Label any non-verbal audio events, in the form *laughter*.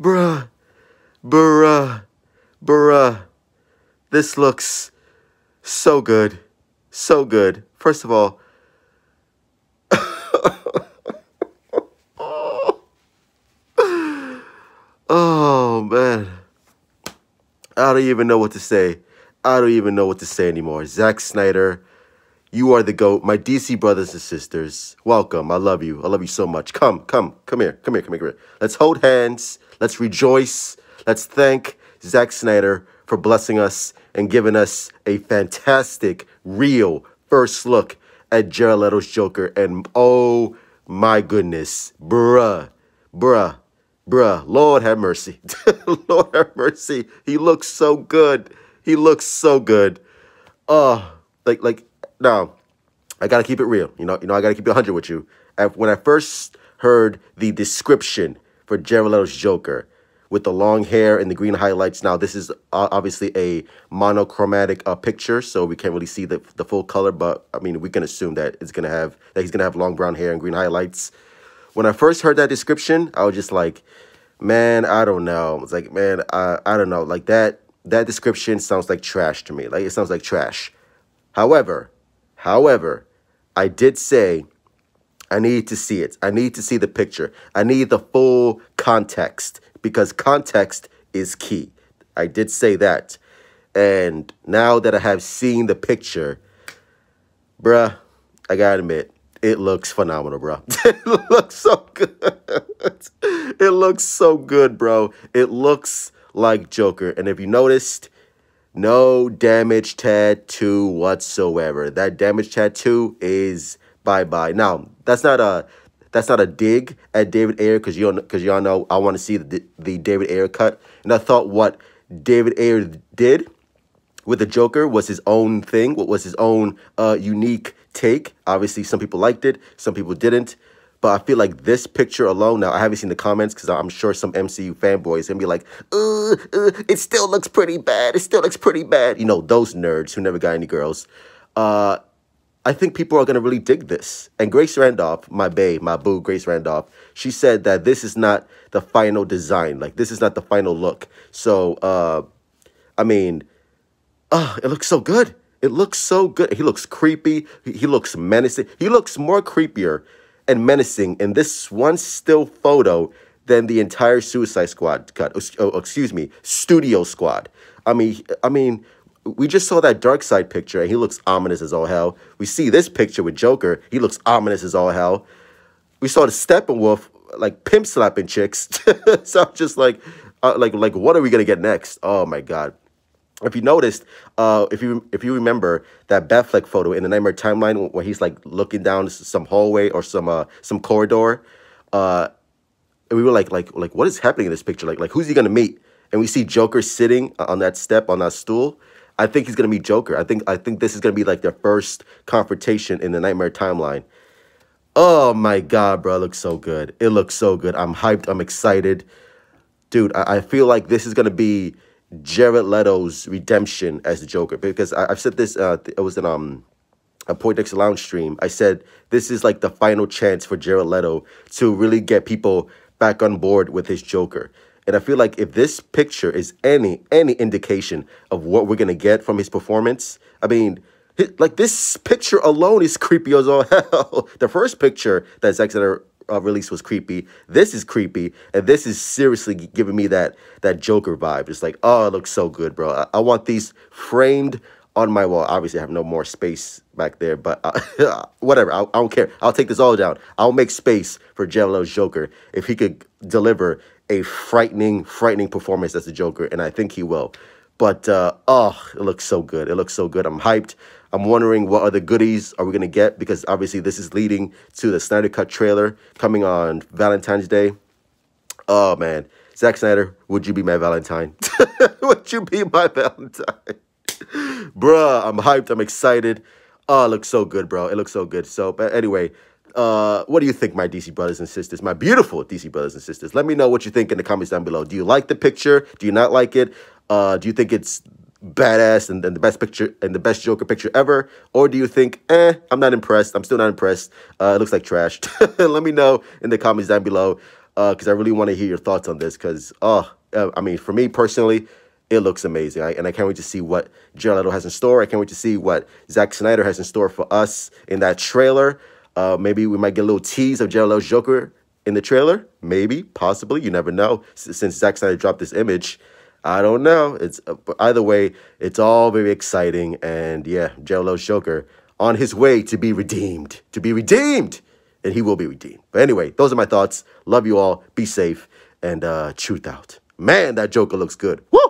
bruh, bruh, bruh. This looks so good, so good. First of all, *laughs* oh man, I don't even know what to say. I don't even know what to say anymore. Zack Snyder, you are the GOAT. My DC brothers and sisters, welcome. I love you. I love you so much. Come, come, come here. Come here, come here, come here. Let's hold hands. Let's rejoice. Let's thank Zack Snyder for blessing us and giving us a fantastic, real first look at Jared Leto's Joker. And oh my goodness, bruh, bruh, bruh, Lord have mercy. *laughs* Lord have mercy. He looks so good. He looks so good. Oh, like, like, now, I gotta keep it real. You know, you know, I gotta keep it 100 with you. When I first heard the description for Jared Leto's Joker with the long hair and the green highlights. Now, this is uh, obviously a monochromatic uh, picture, so we can't really see the, the full color, but I mean, we can assume that it's gonna have that he's gonna have long brown hair and green highlights. When I first heard that description, I was just like, man, I don't know. It's like, man, I, I don't know. Like that that description sounds like trash to me. Like it sounds like trash. However, however, I did say I need to see it. I need to see the picture. I need the full context because context is key. I did say that. And now that I have seen the picture, bruh, I gotta admit, it looks phenomenal, bro. *laughs* it looks so good. it looks so good, bro. It looks like Joker. And if you noticed, no damage tattoo whatsoever. That damage tattoo is bye-bye. Now, that's not a that's not a dig at David Ayer because you because y'all know I want to see the, the David Ayer cut. And I thought what David Ayer did with the Joker was his own thing. What was his own uh, unique take? Obviously, some people liked it, some people didn't. But I feel like this picture alone, now I haven't seen the comments because I'm sure some MCU fanboys gonna be like, uh, it still looks pretty bad. It still looks pretty bad. You know, those nerds who never got any girls. Uh, I think people are going to really dig this. And Grace Randolph, my bae, my boo, Grace Randolph, she said that this is not the final design. Like, this is not the final look. So, uh, I mean, oh, it looks so good. It looks so good. He looks creepy. He looks menacing. He looks more creepier and menacing in this one still photo than the entire Suicide Squad cut. Oh, oh excuse me, Studio Squad. I mean, I mean, we just saw that dark side picture and he looks ominous as all hell. We see this picture with Joker, he looks ominous as all hell. We saw the Steppenwolf like pimp slapping chicks. *laughs* so I'm just like, uh, like, like, what are we gonna get next? Oh my god. If you noticed, uh, if you if you remember that Batfleck photo in the Nightmare timeline where he's like looking down some hallway or some uh some corridor, uh, and we were like like like what is happening in this picture? Like like who's he gonna meet? And we see Joker sitting uh, on that step on that stool, I think he's gonna be Joker. I think I think this is gonna be like their first confrontation in the Nightmare timeline. Oh my god, bro, it looks so good. It looks so good. I'm hyped. I'm excited, dude. I, I feel like this is gonna be Jared Leto's redemption as the Joker because I, have said this. Uh, it was an um a Point X Lounge stream. I said this is like the final chance for Jared Leto to really get people back on board with his Joker and I feel like if this picture is any any indication of what we're gonna get from his performance, I mean, like this picture alone is *laughs* creepy as all hell. the first picture that Zack Snyder uh, was creepy. This is creepy, and this is seriously giving me that that Joker vibe. It's like, oh, it looks so good, bro. I, I want these framed on my wall. Obviously, I have no more space back there, but uh, *laughs* whatever. I, I, don't care. I'll take this all down. I'll make space for Jello's Joker if he could deliver a frightening, frightening performance as the Joker, and I think he will. But uh, oh, it looks so good. It looks so good. I'm hyped. I'm wondering what other goodies are we gonna get because obviously this is leading to the Snyder Cut trailer coming on Valentine's Day. Oh man, Zack Snyder, would you be my Valentine? *laughs* would you be my Valentine? Bruh, I'm hyped. I'm excited. Oh, it looks so good, bro. It looks so good. So, but anyway, uh, what do you think, my DC brothers and sisters, my beautiful DC brothers and sisters? Let me know what you think in the comments down below. Do you like the picture? Do you not like it? Uh, do you think it's badass and, and, the best picture and the best Joker picture ever? Or do you think, eh, I'm not impressed. I'm still not impressed. Uh, it looks like trash. *laughs* Let me know in the comments down below because uh, I really want to hear your thoughts on this because, oh, uh, I mean, for me personally, it looks amazing. And I can't wait to see what Jared Leto has in store. I can't wait to see what Zack Snyder has in store for us in that trailer. Uh, maybe we might get a little tease of Jared Leto's Joker in the trailer. Maybe, possibly, you never know. S- since Zack Snyder dropped this image, I don't know. It's uh, either way, it's all very exciting, and yeah, Jared Leto's Joker on his way to be redeemed, to be redeemed, and he will be redeemed. But anyway, those are my thoughts. Love you all. Be safe and uh, truth out. Man, that Joker looks good. Woo!